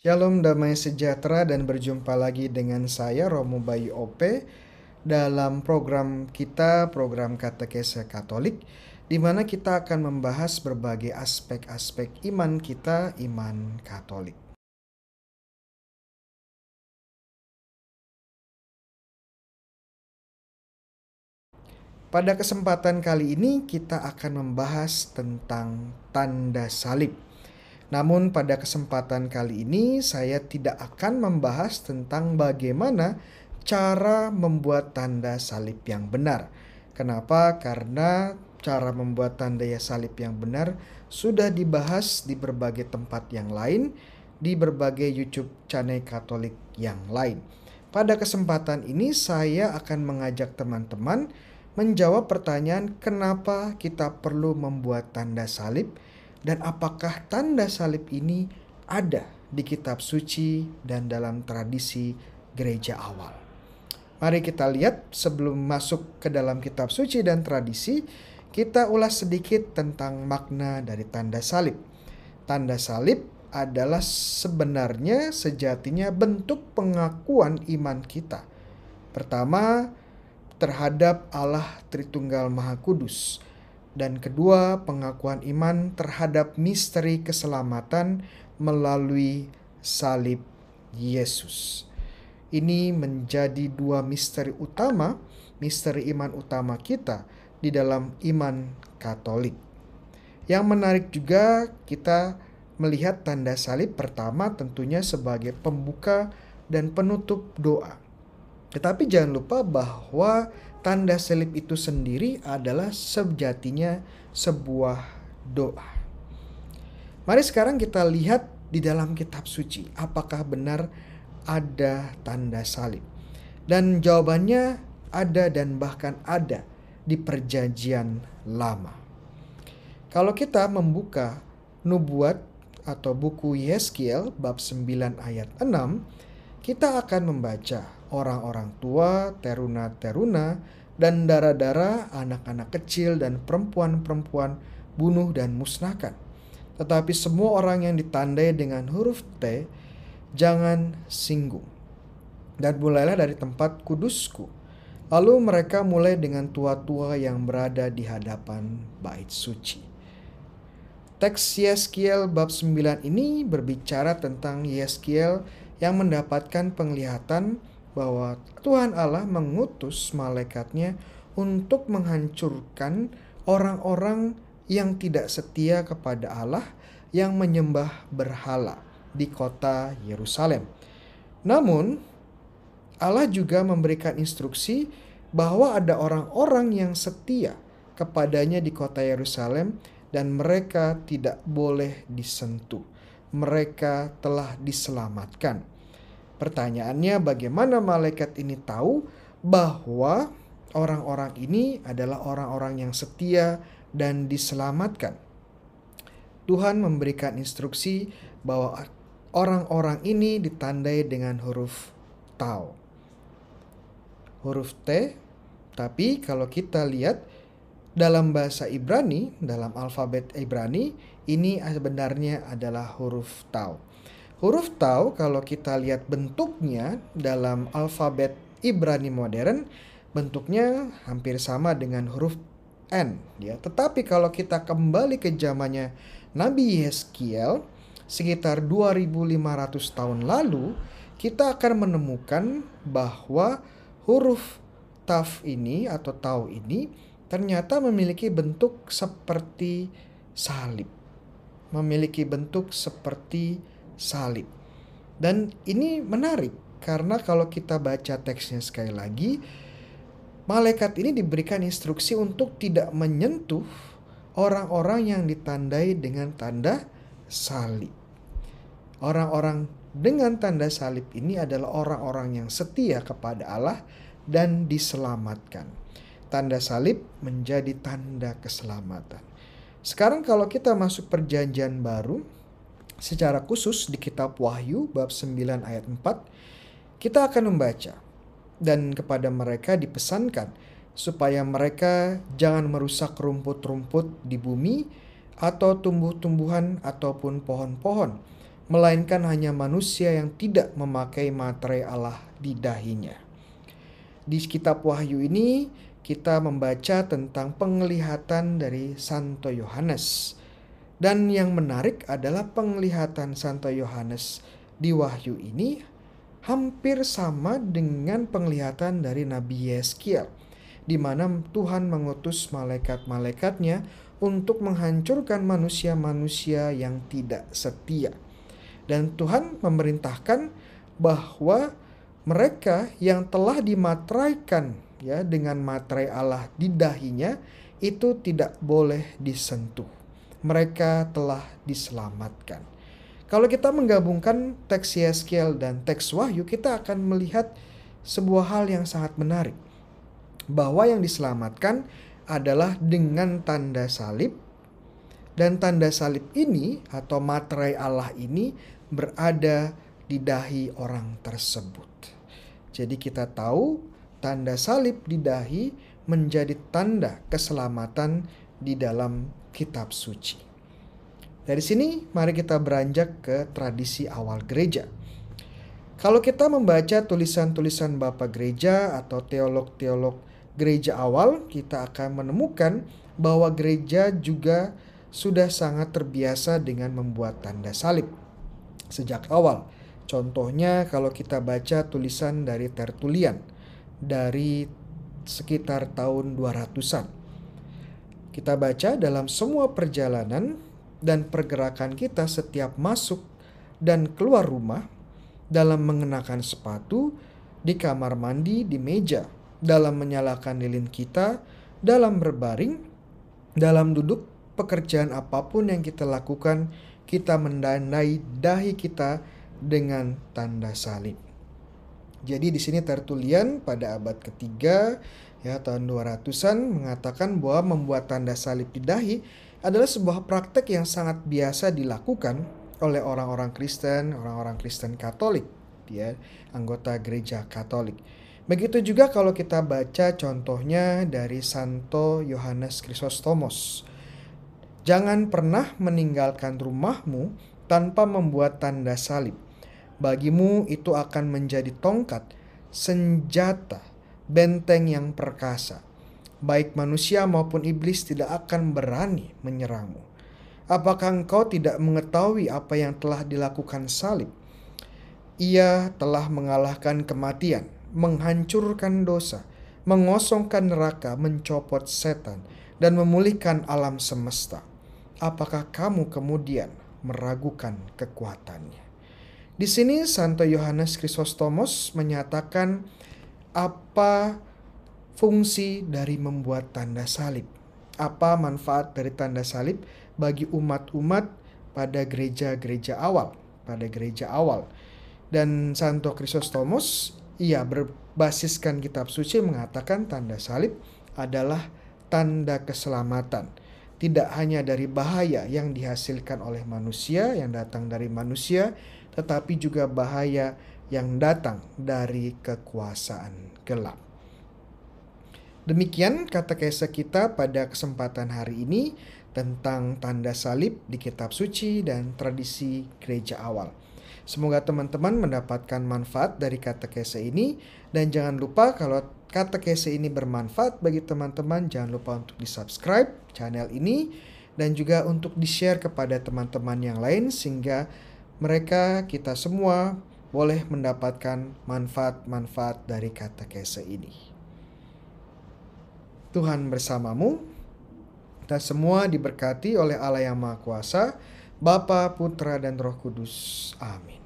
Shalom damai sejahtera dan berjumpa lagi dengan saya Romo Bayu OP dalam program kita program Katekese Katolik di mana kita akan membahas berbagai aspek-aspek iman kita iman Katolik. Pada kesempatan kali ini kita akan membahas tentang tanda salib. Namun pada kesempatan kali ini saya tidak akan membahas tentang bagaimana cara membuat tanda salib yang benar. Kenapa? Karena cara membuat tanda salib yang benar sudah dibahas di berbagai tempat yang lain, di berbagai YouTube channel Katolik yang lain. Pada kesempatan ini saya akan mengajak teman-teman menjawab pertanyaan kenapa kita perlu membuat tanda salib dan apakah tanda salib ini ada di kitab suci dan dalam tradisi gereja awal? Mari kita lihat sebelum masuk ke dalam kitab suci dan tradisi, kita ulas sedikit tentang makna dari tanda salib. Tanda salib adalah sebenarnya sejatinya bentuk pengakuan iman kita. Pertama, terhadap Allah Tritunggal Maha Kudus dan kedua, pengakuan iman terhadap misteri keselamatan melalui salib Yesus. Ini menjadi dua misteri utama, misteri iman utama kita di dalam iman Katolik. Yang menarik juga, kita melihat tanda salib pertama tentunya sebagai pembuka dan penutup doa. Tetapi jangan lupa bahwa tanda selip itu sendiri adalah sejatinya sebuah doa. Mari sekarang kita lihat di dalam kitab suci apakah benar ada tanda salib. Dan jawabannya ada dan bahkan ada di perjanjian lama. Kalau kita membuka nubuat atau buku Yeskiel bab 9 ayat 6, kita akan membaca orang-orang tua, teruna-teruna, dan darah-darah anak-anak kecil dan perempuan-perempuan bunuh dan musnahkan. Tetapi semua orang yang ditandai dengan huruf T, jangan singgung. Dan mulailah dari tempat kudusku. Lalu mereka mulai dengan tua-tua yang berada di hadapan bait suci. Teks Yeskiel bab 9 ini berbicara tentang Yeskiel yang mendapatkan penglihatan bahwa Tuhan Allah mengutus malaikatnya untuk menghancurkan orang-orang yang tidak setia kepada Allah yang menyembah berhala di kota Yerusalem. Namun, Allah juga memberikan instruksi bahwa ada orang-orang yang setia kepadanya di kota Yerusalem dan mereka tidak boleh disentuh. Mereka telah diselamatkan. Pertanyaannya bagaimana malaikat ini tahu bahwa orang-orang ini adalah orang-orang yang setia dan diselamatkan. Tuhan memberikan instruksi bahwa orang-orang ini ditandai dengan huruf tau. Huruf T, tapi kalau kita lihat dalam bahasa Ibrani, dalam alfabet Ibrani, ini sebenarnya adalah huruf tau. Huruf tau kalau kita lihat bentuknya dalam alfabet Ibrani modern bentuknya hampir sama dengan huruf N ya. Tetapi kalau kita kembali ke zamannya Nabi Yeskiel sekitar 2500 tahun lalu kita akan menemukan bahwa huruf taf ini atau tau ini ternyata memiliki bentuk seperti salib. Memiliki bentuk seperti salib. Dan ini menarik karena kalau kita baca teksnya sekali lagi, malaikat ini diberikan instruksi untuk tidak menyentuh orang-orang yang ditandai dengan tanda salib. Orang-orang dengan tanda salib ini adalah orang-orang yang setia kepada Allah dan diselamatkan. Tanda salib menjadi tanda keselamatan. Sekarang kalau kita masuk perjanjian baru, secara khusus di kitab Wahyu bab 9 ayat 4 kita akan membaca dan kepada mereka dipesankan supaya mereka jangan merusak rumput-rumput di bumi atau tumbuh-tumbuhan ataupun pohon-pohon melainkan hanya manusia yang tidak memakai materai Allah di dahinya. Di kitab Wahyu ini kita membaca tentang penglihatan dari Santo Yohanes dan yang menarik adalah penglihatan Santo Yohanes di Wahyu ini hampir sama dengan penglihatan dari Nabi Yeskiel, di mana Tuhan mengutus malaikat-malaikatnya untuk menghancurkan manusia-manusia yang tidak setia. Dan Tuhan memerintahkan bahwa mereka yang telah dimatraikan ya dengan materai Allah di dahinya itu tidak boleh disentuh mereka telah diselamatkan. Kalau kita menggabungkan teks Yeskiel dan teks Wahyu, kita akan melihat sebuah hal yang sangat menarik. Bahwa yang diselamatkan adalah dengan tanda salib dan tanda salib ini atau materai Allah ini berada di dahi orang tersebut. Jadi kita tahu tanda salib di dahi menjadi tanda keselamatan di dalam kitab suci. Dari sini mari kita beranjak ke tradisi awal gereja. Kalau kita membaca tulisan-tulisan Bapak Gereja atau teolog-teolog gereja awal, kita akan menemukan bahwa gereja juga sudah sangat terbiasa dengan membuat tanda salib sejak awal. Contohnya kalau kita baca tulisan dari Tertulian dari sekitar tahun 200-an kita baca dalam semua perjalanan dan pergerakan kita setiap masuk dan keluar rumah, dalam mengenakan sepatu, di kamar mandi, di meja, dalam menyalakan lilin kita, dalam berbaring, dalam duduk, pekerjaan apapun yang kita lakukan, kita mendandai dahi kita dengan tanda salib. Jadi di sini Tertulian pada abad ketiga ya tahun 200-an mengatakan bahwa membuat tanda salib di dahi adalah sebuah praktek yang sangat biasa dilakukan oleh orang-orang Kristen, orang-orang Kristen Katolik, ya, anggota gereja Katolik. Begitu juga kalau kita baca contohnya dari Santo Yohanes Krisostomos. Jangan pernah meninggalkan rumahmu tanpa membuat tanda salib. Bagimu itu akan menjadi tongkat, senjata benteng yang perkasa. Baik manusia maupun iblis tidak akan berani menyerangmu. Apakah engkau tidak mengetahui apa yang telah dilakukan salib? Ia telah mengalahkan kematian, menghancurkan dosa, mengosongkan neraka, mencopot setan, dan memulihkan alam semesta. Apakah kamu kemudian meragukan kekuatannya? Di sini Santo Yohanes Krisostomos menyatakan apa fungsi dari membuat tanda salib? Apa manfaat dari tanda salib bagi umat-umat pada gereja-gereja awal? Pada gereja awal. Dan Santo Kristostomus, ia berbasiskan kitab suci mengatakan tanda salib adalah tanda keselamatan. Tidak hanya dari bahaya yang dihasilkan oleh manusia, yang datang dari manusia, tetapi juga bahaya yang datang dari kekuasaan gelap. Demikian kata kaisa kita pada kesempatan hari ini tentang tanda salib di kitab suci dan tradisi gereja awal. Semoga teman-teman mendapatkan manfaat dari kata katekese ini dan jangan lupa kalau kata katekese ini bermanfaat bagi teman-teman jangan lupa untuk di-subscribe channel ini dan juga untuk di-share kepada teman-teman yang lain sehingga mereka kita semua boleh mendapatkan manfaat-manfaat dari kata kese ini. Tuhan bersamamu, kita semua diberkati oleh Allah yang Maha Kuasa, Bapa, Putra, dan Roh Kudus. Amin.